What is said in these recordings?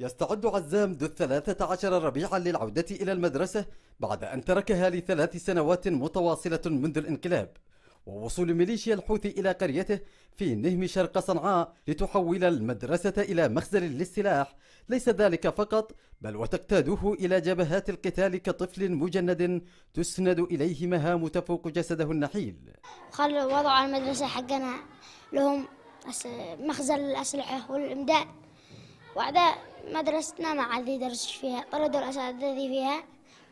يستعد عزام ذو الثلاثة عشر ربيعا للعودة إلى المدرسة بعد أن تركها لثلاث سنوات متواصلة منذ الانقلاب ووصول ميليشيا الحوثي إلى قريته في نهم شرق صنعاء لتحول المدرسة إلى مخزن للسلاح ليس ذلك فقط بل وتقتاده إلى جبهات القتال كطفل مجند تسند إليه مهام تفوق جسده النحيل خلوا وضع المدرسة حقنا لهم مخزن الأسلحة والإمداد وعداء مدرستنا ما عاد يدرس فيها طردوا الأساتذة فيها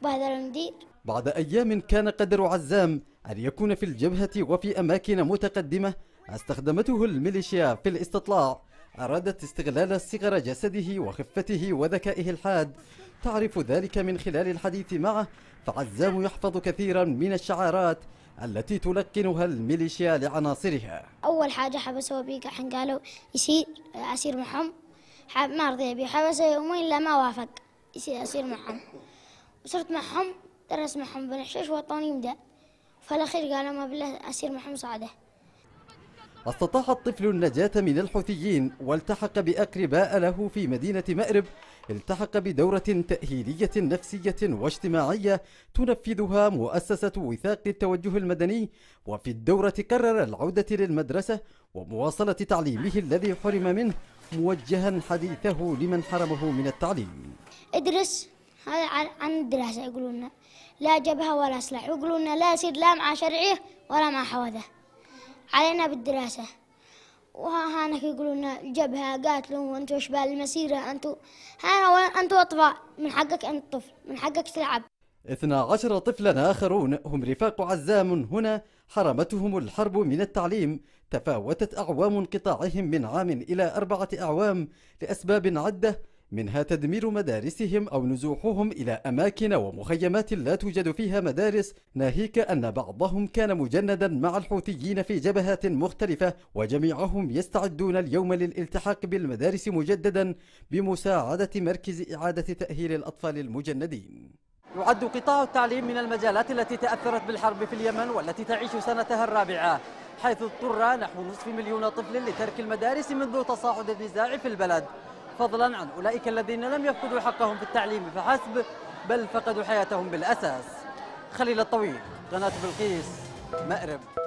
بهذا المدير بعد أيام كان قدر عزام أن يكون في الجبهة وفي أماكن متقدمة استخدمته الميليشيا في الاستطلاع أرادت استغلال صغر جسده وخفته وذكائه الحاد تعرف ذلك من خلال الحديث معه فعزام يحفظ كثيرا من الشعارات التي تلقنها الميليشيا لعناصرها أول حاجة حبسوا بيك حين قالوا يسير أسير محمد ما رضي أبي حبسه يومين لما وافق يصير معهم وصرت معهم درس معهم بالحشيش وطوني مدى فالأخير قالوا ما بالله أسير معهم صعده استطاع الطفل النجاة من الحوثيين والتحق بأقرباء له في مدينة مأرب التحق بدورة تأهيلية نفسية واجتماعية تنفذها مؤسسة وثاق التوجه المدني وفي الدورة قرر العودة للمدرسة ومواصلة تعليمه الذي حرم منه موجها حديثه لمن حرمه من التعليم ادرس هذا عن الدراسة يقولون لا جبهة ولا سلاح يقولون لا سير لا مع شرعيه ولا مع حوادث علينا بالدراسة وها هناك يقولون الجبهة قاتلوا وانتوا شبال المسيرة انتوا ها انتوا اطفال من حقك انت طفل من حقك تلعب 12 طفلا آخرون هم رفاق عزام هنا حرمتهم الحرب من التعليم تفاوتت أعوام انقطاعهم من عام إلى أربعة أعوام لأسباب عدة منها تدمير مدارسهم أو نزوحهم إلى أماكن ومخيمات لا توجد فيها مدارس ناهيك أن بعضهم كان مجندا مع الحوثيين في جبهات مختلفة وجميعهم يستعدون اليوم للالتحاق بالمدارس مجددا بمساعدة مركز إعادة تأهيل الأطفال المجندين يعد قطاع التعليم من المجالات التي تأثرت بالحرب في اليمن والتي تعيش سنتها الرابعة حيث اضطر نحو نصف مليون طفل لترك المدارس منذ تصاعد النزاع في البلد فضلا عن أولئك الذين لم يفقدوا حقهم في التعليم فحسب بل فقدوا حياتهم بالأساس خليل الطويل قناة بلقيس مأرب